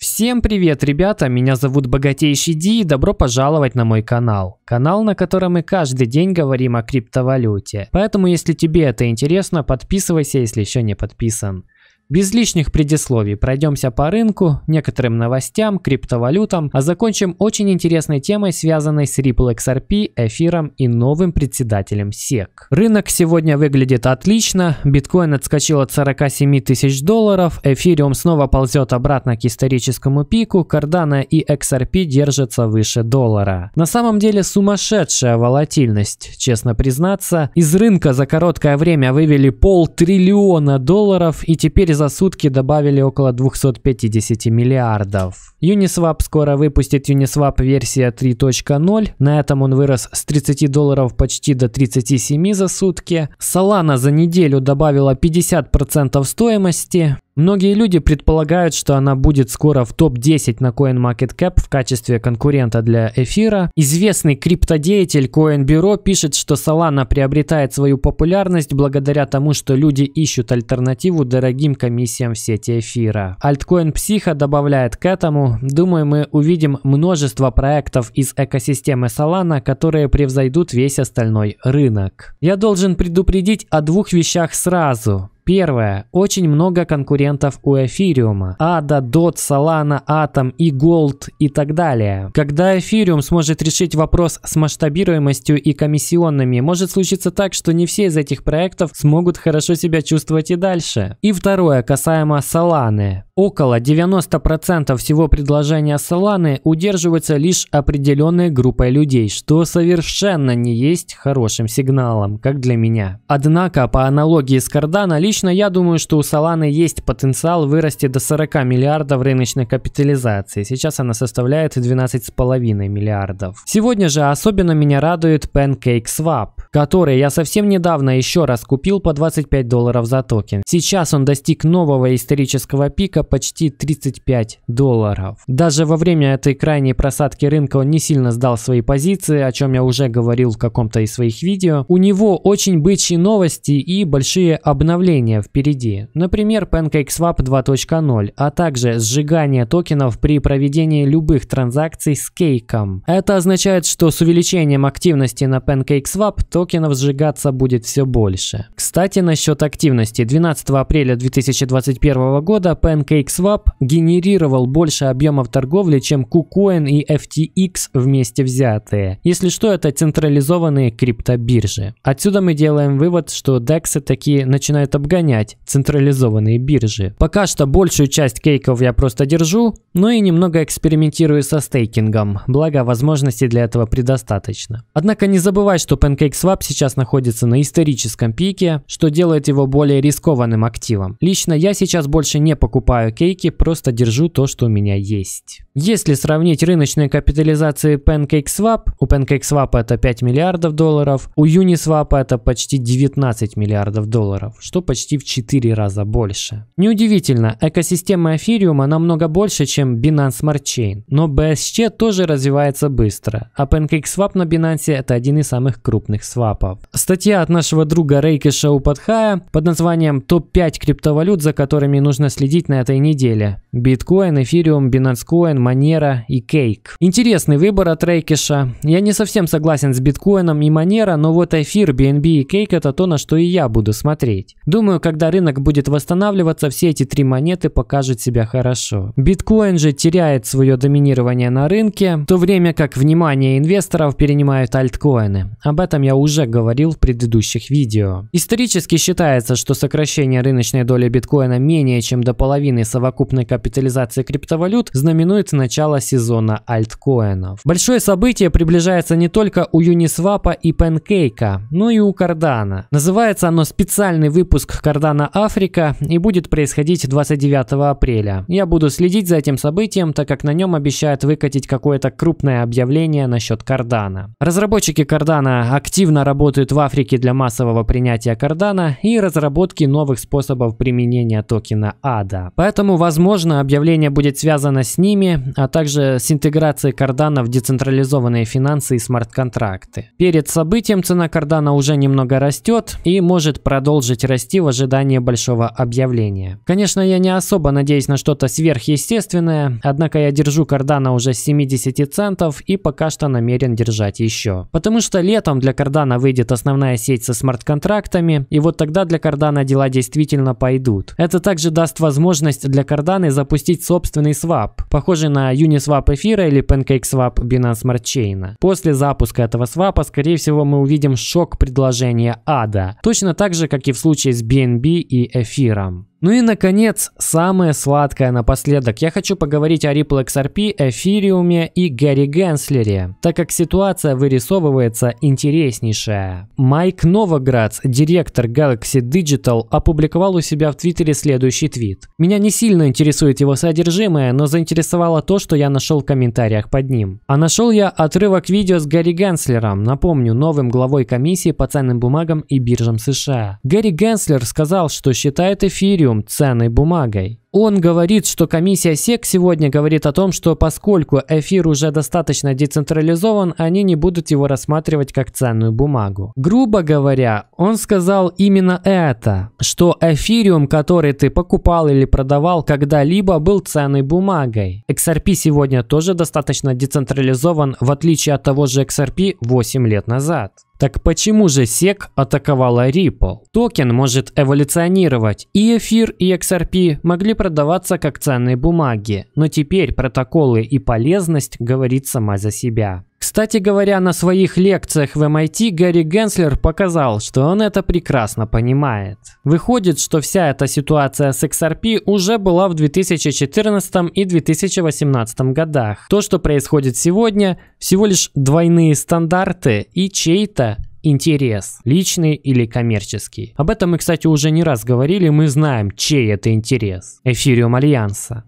Всем привет, ребята! Меня зовут Богатейший Ди и добро пожаловать на мой канал. Канал, на котором мы каждый день говорим о криптовалюте. Поэтому, если тебе это интересно, подписывайся, если еще не подписан. Без лишних предисловий пройдемся по рынку, некоторым новостям, криптовалютам, а закончим очень интересной темой, связанной с Ripple XRP, эфиром и новым председателем SEC. Рынок сегодня выглядит отлично, биткоин отскочил от 47 тысяч долларов, эфириум снова ползет обратно к историческому пику, кардана и XRP держатся выше доллара. На самом деле сумасшедшая волатильность, честно признаться. Из рынка за короткое время вывели пол триллиона долларов и теперь за сутки добавили около 250 миллиардов. Uniswap скоро выпустит Uniswap версия 3.0. На этом он вырос с 30 долларов почти до 37 за сутки. Solana за неделю добавила 50% стоимости. Многие люди предполагают, что она будет скоро в топ-10 на CoinMarketCap в качестве конкурента для эфира. Известный криптодеятель CoinBureau пишет, что Solana приобретает свою популярность благодаря тому, что люди ищут альтернативу дорогим комиссиям в сети эфира. Альткоин психа добавляет к этому, думаю, мы увидим множество проектов из экосистемы Solana, которые превзойдут весь остальной рынок. Я должен предупредить о двух вещах сразу. Первое. Очень много конкурентов у эфириума. Ада, Дот, Solana, Атом и Голд и так далее. Когда эфириум сможет решить вопрос с масштабируемостью и комиссионными, может случиться так, что не все из этих проектов смогут хорошо себя чувствовать и дальше. И второе, касаемо Solana. Около 90% всего предложения Соланы удерживается лишь определенной группой людей, что совершенно не есть хорошим сигналом, как для меня. Однако, по аналогии с Cardano, лично я думаю, что у Соланы есть потенциал вырасти до 40 миллиардов рыночной капитализации. Сейчас она составляет 12,5 миллиардов. Сегодня же особенно меня радует PancakeSwap который я совсем недавно еще раз купил по 25 долларов за токен. Сейчас он достиг нового исторического пика почти 35 долларов. Даже во время этой крайней просадки рынка он не сильно сдал свои позиции, о чем я уже говорил в каком-то из своих видео. У него очень бычьи новости и большие обновления впереди. Например, PancakeSwap 2.0, а также сжигание токенов при проведении любых транзакций с кейком. Это означает, что с увеличением активности на PancakeSwap, то токенов сжигаться будет все больше. Кстати, насчет активности. 12 апреля 2021 года PancakeSwap генерировал больше объемов торговли, чем KuCoin и FTX вместе взятые. Если что, это централизованные криптобиржи. Отсюда мы делаем вывод, что DEX такие начинают обгонять централизованные биржи. Пока что большую часть кейков я просто держу, но и немного экспериментирую со стейкингом, благо возможностей для этого предостаточно. Однако не забывай, что PancakeSwap Uniswap сейчас находится на историческом пике, что делает его более рискованным активом. Лично я сейчас больше не покупаю кейки, просто держу то, что у меня есть. Если сравнить рыночные капитализации PancakeSwap, у PancakeSwap это 5 миллиардов долларов, у Uniswap это почти 19 миллиардов долларов, что почти в 4 раза больше. Неудивительно, экосистема эфириума намного больше, чем Binance Smart Chain, но BSC тоже развивается быстро, а PancakeSwap на Binance это один из самых крупных свапов свапов. Статья от нашего друга Рейкиша Упадхая под названием «Топ-5 криптовалют, за которыми нужно следить на этой неделе». Биткоин, эфириум, Бинанскоин, Coin, и Кейк. Интересный выбор от Рейкиша. Я не совсем согласен с биткоином и Monero, но вот эфир, BNB и Кейк это то, на что и я буду смотреть. Думаю, когда рынок будет восстанавливаться, все эти три монеты покажут себя хорошо. Биткоин же теряет свое доминирование на рынке, в то время как внимание инвесторов перенимают альткоины. Об этом я уже уже говорил в предыдущих видео. Исторически считается, что сокращение рыночной доли биткоина менее чем до половины совокупной капитализации криптовалют знаменует начало сезона альткоинов. Большое событие приближается не только у Uniswap и Pancake, но и у Cardano. Называется оно специальный выпуск Cardano Африка и будет происходить 29 апреля. Я буду следить за этим событием, так как на нем обещают выкатить какое-то крупное объявление насчет Cardano. Разработчики Cardano активно активно работают в Африке для массового принятия кардана и разработки новых способов применения токена ADA. Поэтому, возможно, объявление будет связано с ними, а также с интеграцией кардана в децентрализованные финансы и смарт-контракты. Перед событием цена кардана уже немного растет и может продолжить расти в ожидании большого объявления. Конечно, я не особо надеюсь на что-то сверхъестественное, однако я держу кардана уже с 70 центов и пока что намерен держать еще. Потому что летом для кардана Кардана выйдет основная сеть со смарт-контрактами, и вот тогда для Кардана дела действительно пойдут. Это также даст возможность для Карданы запустить собственный свап, похожий на Uniswap эфира или PancakeSwap Binance Smart Chain. После запуска этого свапа, скорее всего, мы увидим шок предложения ада, точно так же, как и в случае с BNB и эфиром. Ну и, наконец, самое сладкое напоследок. Я хочу поговорить о Ripple XRP, Эфириуме и Гарри Генслере, так как ситуация вырисовывается интереснейшая. Майк Новоградс, директор Galaxy Digital, опубликовал у себя в Твиттере следующий твит. «Меня не сильно интересует его содержимое, но заинтересовало то, что я нашел в комментариях под ним. А нашел я отрывок видео с Гарри Генслером, напомню, новым главой комиссии по ценным бумагам и биржам США. Гарри Генслер сказал, что считает эфириум аквариум ценной бумагой. Он говорит, что комиссия SEC сегодня говорит о том, что поскольку эфир уже достаточно децентрализован, они не будут его рассматривать как ценную бумагу. Грубо говоря, он сказал именно это, что эфириум, который ты покупал или продавал когда-либо, был ценной бумагой. XRP сегодня тоже достаточно децентрализован, в отличие от того же XRP 8 лет назад. Так почему же SEC атаковала Ripple? Токен может эволюционировать, и эфир, и XRP могли продаваться как ценные бумаги, но теперь протоколы и полезность говорит сама за себя. Кстати говоря, на своих лекциях в MIT эм Гарри Генслер показал, что он это прекрасно понимает. Выходит, что вся эта ситуация с XRP уже была в 2014 и 2018 годах. То, что происходит сегодня, всего лишь двойные стандарты и чей-то интерес, личный или коммерческий. Об этом мы, кстати, уже не раз говорили, мы знаем, чей это интерес. Эфириум Альянса.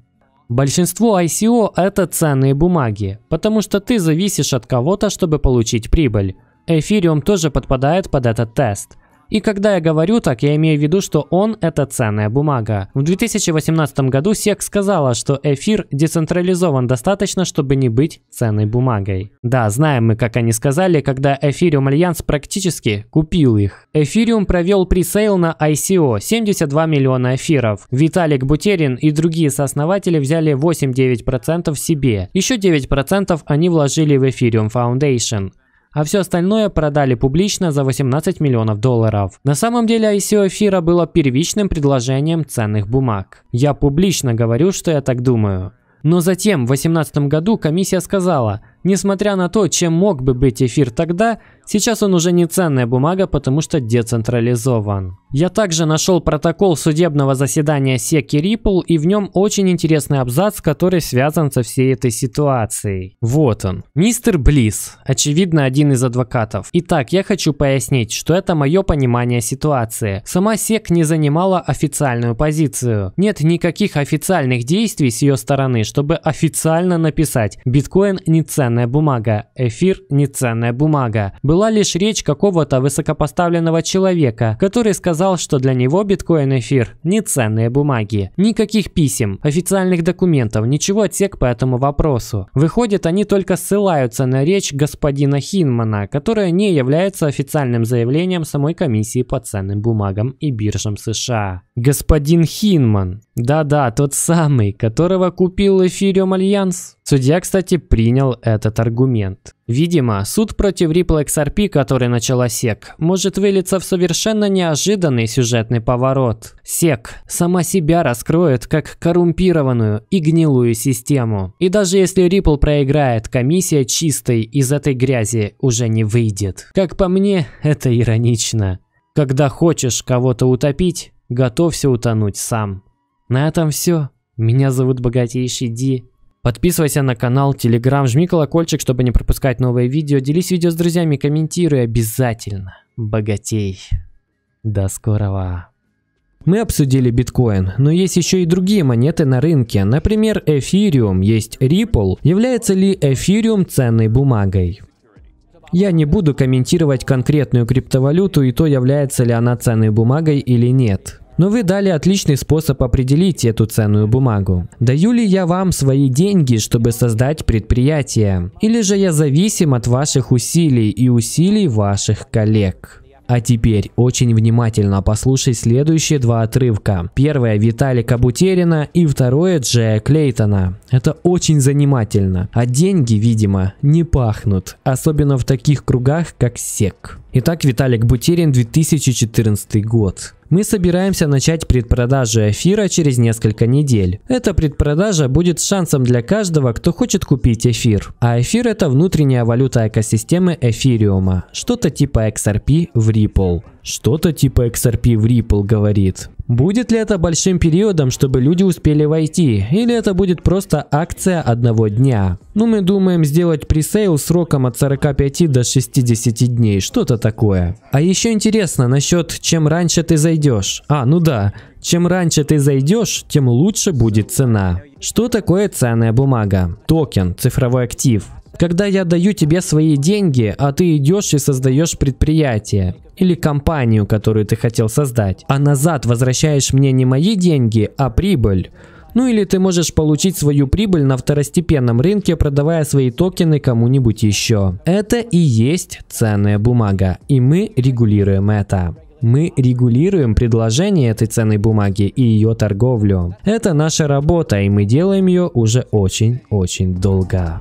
Большинство ICO – это ценные бумаги, потому что ты зависишь от кого-то, чтобы получить прибыль. Эфириум тоже подпадает под этот тест – и когда я говорю так, я имею в виду, что он – это ценная бумага. В 2018 году СЕК сказала, что эфир децентрализован достаточно, чтобы не быть ценной бумагой. Да, знаем мы, как они сказали, когда Ethereum Alliance практически купил их. Ethereum провел пресейл на ICO – 72 миллиона эфиров. Виталик Бутерин и другие сооснователи взяли 8-9% себе. Еще 9% они вложили в Ethereum Foundation а все остальное продали публично за 18 миллионов долларов. На самом деле ICO эфира было первичным предложением ценных бумаг. Я публично говорю, что я так думаю. Но затем, в 2018 году, комиссия сказала, несмотря на то, чем мог бы быть эфир тогда, сейчас он уже не ценная бумага, потому что децентрализован. Я также нашел протокол судебного заседания Секи Ripple, и в нем очень интересный абзац, который связан со всей этой ситуацией. Вот он. Мистер Близ, очевидно, один из адвокатов. Итак, я хочу пояснить, что это мое понимание ситуации. Сама Сек не занимала официальную позицию. Нет никаких официальных действий с ее стороны, чтобы официально написать «Биткоин – не бумага», «Эфир – не бумага». Была лишь речь какого-то высокопоставленного человека, который сказал, сказал, что для него биткоин эфир – не ценные бумаги. Никаких писем, официальных документов, ничего тек по этому вопросу. Выходит, они только ссылаются на речь господина Хинмана, которая не является официальным заявлением самой комиссии по ценным бумагам и биржам США. Господин Хинман. Да-да, тот самый, которого купил Эфириум Альянс. Судья, кстати, принял этот аргумент. Видимо, суд против Ripple XRP, который начала SEC, может вылиться в совершенно неожиданный сюжетный поворот. SEC сама себя раскроет как коррумпированную и гнилую систему. И даже если Ripple проиграет, комиссия чистой из этой грязи уже не выйдет. Как по мне, это иронично. Когда хочешь кого-то утопить, готовься утонуть сам. На этом все. Меня зовут Богатейший Ди. Подписывайся на канал, телеграм, жми колокольчик, чтобы не пропускать новые видео. Делись видео с друзьями, комментируй обязательно. Богатей. До скорого. Мы обсудили биткоин, но есть еще и другие монеты на рынке. Например, эфириум, есть Ripple. Является ли эфириум ценной бумагой? Я не буду комментировать конкретную криптовалюту и то, является ли она ценной бумагой или нет. Но вы дали отличный способ определить эту ценную бумагу. Даю ли я вам свои деньги, чтобы создать предприятие? Или же я зависим от ваших усилий и усилий ваших коллег? А теперь очень внимательно послушай следующие два отрывка. Первое Виталика Бутерина и второе Джея Клейтона. Это очень занимательно. А деньги, видимо, не пахнут. Особенно в таких кругах, как СЕК. Итак, Виталик Бутерин, 2014 год. Мы собираемся начать предпродажи эфира через несколько недель. Эта предпродажа будет шансом для каждого, кто хочет купить эфир. А эфир это внутренняя валюта экосистемы эфириума, что-то типа XRP в Ripple. Что-то типа XRP в Ripple говорит. Будет ли это большим периодом, чтобы люди успели войти, или это будет просто акция одного дня? Ну, мы думаем сделать пресейл сроком от 45 до 60 дней, что-то такое. А еще интересно насчет, чем раньше ты зайдешь. А, ну да, чем раньше ты зайдешь, тем лучше будет цена. Что такое ценная бумага? Токен, цифровой актив. Когда я даю тебе свои деньги, а ты идешь и создаешь предприятие или компанию, которую ты хотел создать, а назад возвращаешь мне не мои деньги, а прибыль, ну или ты можешь получить свою прибыль на второстепенном рынке, продавая свои токены кому-нибудь еще. Это и есть ценная бумага, и мы регулируем это. Мы регулируем предложение этой ценной бумаги и ее торговлю. Это наша работа, и мы делаем ее уже очень-очень долго.